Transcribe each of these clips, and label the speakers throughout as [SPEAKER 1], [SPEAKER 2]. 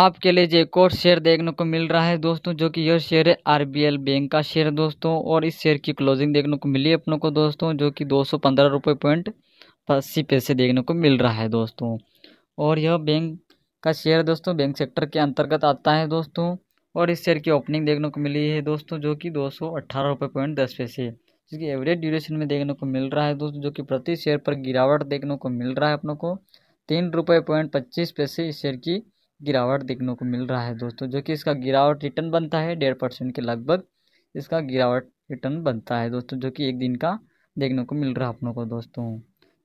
[SPEAKER 1] आपके लिए जो एक और शेयर देखने को मिल रहा है दोस्तों जो कि यह शेयर है आरबीएल बैंक का शेयर दोस्तों और इस शेयर की क्लोजिंग देखने को मिली अपनों को दोस्तों जो कि दो सौ पंद्रह पॉइंट अस्सी पैसे देखने को मिल रहा है दोस्तों और यह बैंक का शेयर दोस्तों बैंक सेक्टर के अंतर्गत आता है दोस्तों और इस शेयर की ओपनिंग देखने को मिली है दोस्तों जो कि दो सौ अट्ठारह पॉइंट दस पैसे जिसकी एवरेज ड्यूरेशन में देखने को मिल रहा है दोस्तों जो कि प्रति शेयर पर गिरावट देखने को मिल रहा है अपनों को तीन रुपये पॉइंट पच्चीस पैसे इस शेयर की गिरावट देखने को मिल रहा है दोस्तों जो कि इसका गिरावट रिटर्न बनता है डेढ़ परसेंट के लगभग इसका गिरावट रिटर्न बनता है दोस्तों जो कि एक दिन का देखने को मिल रहा है अपनों को दोस्तों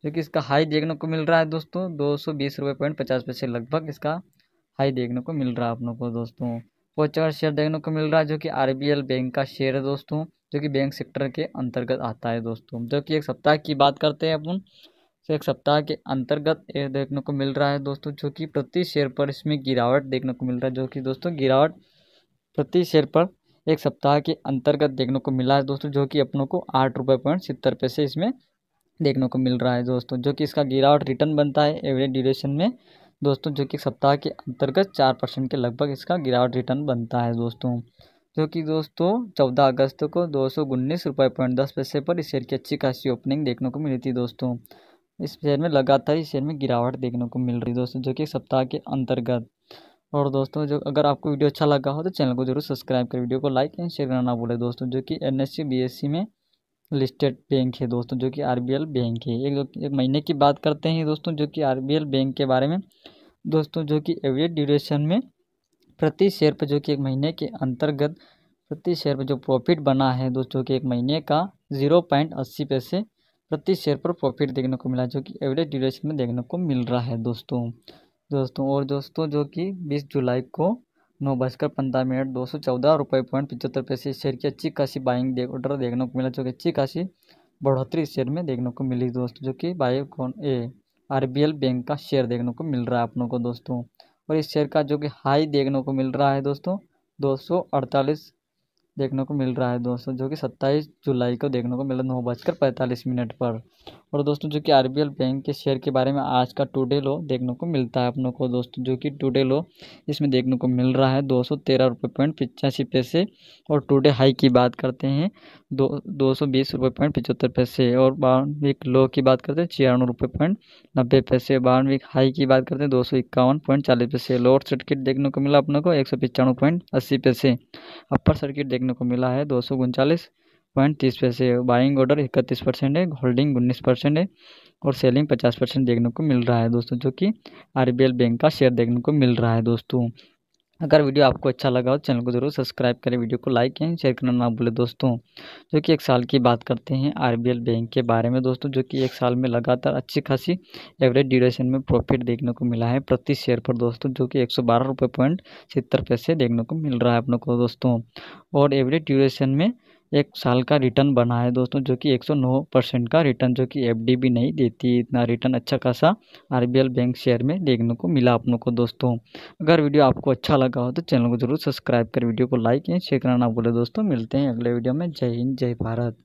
[SPEAKER 1] जो कि इसका हाई देखने को मिल रहा है दोस्तों दो सौ बीस रुपये पॉइंट पचास पैसे लगभग इसका हाई देखने को मिल रहा है अपनों को दोस्तों पोचर शेयर देखने को मिल रहा है जो कि आर बैंक का शेयर है दोस्तों जो कि बैंक सेक्टर के अंतर्गत आता है दोस्तों जो कि एक सप्ताह की बात करते हैं अपन से एक सप्ताह के अंतर्गत ये देखने को मिल रहा है दोस्तों जो कि प्रति शेयर पर इसमें गिरावट देखने को मिल रहा है जो कि दोस्तों गिरावट प्रति शेयर पर एक सप्ताह के अंतर्गत देखने को मिला है दोस्तों जो कि अपनों को आठ रुपये पॉइंट सत्तर पैसे इसमें देखने को मिल रहा है दोस्तों जो कि इसका गिरावट रिटर्न बनता है एवरेज ड्यूरेशन में दोस्तों जो कि सप्ताह के अंतर्गत चार परसेंट के लगभग इसका गिरावट रिटर्न बनता है दोस्तों जो कि दोस्तों चौदह अगस्त को दो सौ उन्नीस रुपये पॉइंट दस पैसे पर इस शेयर की अच्छी खासी ओपनिंग देखने को मिली थी दोस्तों इस शेयर में लगातार इस शेयर में गिरावट देखने को मिल रही है दोस्तों जो कि सप्ताह के अंतर्गत और दोस्तों जो अगर आपको वीडियो अच्छा लगा हो तो चैनल को जरूर सब्सक्राइब करें वीडियो को लाइक एंड शेयर करना ना भूलें दोस्तों जो कि एन एस में लिस्टेड बैंक है दोस्तों जो कि आर बैंक है एक, एक महीने की बात करते हैं दोस्तों जो कि आर बैंक के बारे में दोस्तों जो कि एवरेज ड्यूरेशन में प्रति शेयर पर जो कि एक महीने के अंतर्गत प्रति शेयर पर जो प्रॉफिट बना है दोस्तों कि एक महीने का ज़ीरो पॉइंट अस्सी पैसे प्रति शेयर पर प्रॉफिट देखने को मिला जो कि एवरेज ड्यूरेशन में देखने को मिल रहा है दोस्तों दोस्तों और दोस्तों जो कि बीस जुलाई को नौ बजकर पंद्रह मिनट दो सौ चौदह रुपये पॉइंट पचहत्तर पैसे शेयर की अच्छी खासी बाइंग देख ऑर्डर देखने को मिला जो कि अच्छी खासी बढ़ोतरी शेयर में देखने को मिली दोस्तों जो कि बाई कौन ए एल बैंक का शेयर देखने को मिल रहा है अपनों को दोस्तों और इस शेयर का जो कि हाई देखने को मिल रहा है दोस्तों दो सौ अड़तालीस देखने को मिल रहा है दोस्तों जो कि सत्ताईस जुलाई को देखने को मिला नौ बजकर पैंतालीस मिनट पर और दोस्तों जो कि आर बैंक के शेयर के बारे में आज का टूडे लो देखने को मिलता है अपनों को दोस्तों जो कि टूडे लो इसमें देखने को मिल रहा है दो सौ तेरह रुपये पॉइंट पिचासी पैसे और टूडे हाई की बात करते हैं दो दो सौ बीस रुपये पॉइंट पचहत्तर पैसे और वीक लो की बात करते हैं छियानवे रुपये पॉइंट नब्बे पैसे वीक हाई की बात करते हैं दो सौ इक्यावन पॉइंट चालीस पैसे लोअर सर्किट देखने को मिला अपने को एक सौ पचानवे पॉइंट अस्सी पैसे अपर सर्किट देखने को मिला है दो सौ उनचालीस पॉइंट तीस पैसे बाइंग ऑर्डर इकतीस परसेंट है होल्डिंग उन्नीस परसेंट है और सेलिंग पचास परसेंट देखने को मिल रहा है दोस्तों जो कि एल बैंक का शेयर देखने को मिल रहा है दोस्तों अगर वीडियो आपको अच्छा लगा हो चैनल को जरूर सब्सक्राइब करें वीडियो को लाइक एंड शेयर करना ना भूलें दोस्तों जो कि एक साल की बात करते हैं एल बैंक के बारे में दोस्तों जो कि एक साल में लगातार अच्छी खासी एवरेज ड्यूरेशन में प्रॉफिट देखने को मिला है प्रति शेयर पर दोस्तों जो कि एक सौ बारह रुपये पॉइंट सत्तर पैसे देखने को मिल रहा है अपने को दोस्तों और एवरेज ड्यूरेशन में एक साल का रिटर्न बना है दोस्तों जो कि 109 परसेंट का रिटर्न जो कि एफ भी नहीं देती इतना रिटर्न अच्छा खासा आर बैंक शेयर में देखने को मिला आप लोग को दोस्तों अगर वीडियो आपको अच्छा लगा हो तो चैनल को जरूर सब्सक्राइब कर वीडियो को लाइक एंड शेयर करना ना बोले दोस्तों मिलते हैं अगले वीडियो में जय हिंद जय भारत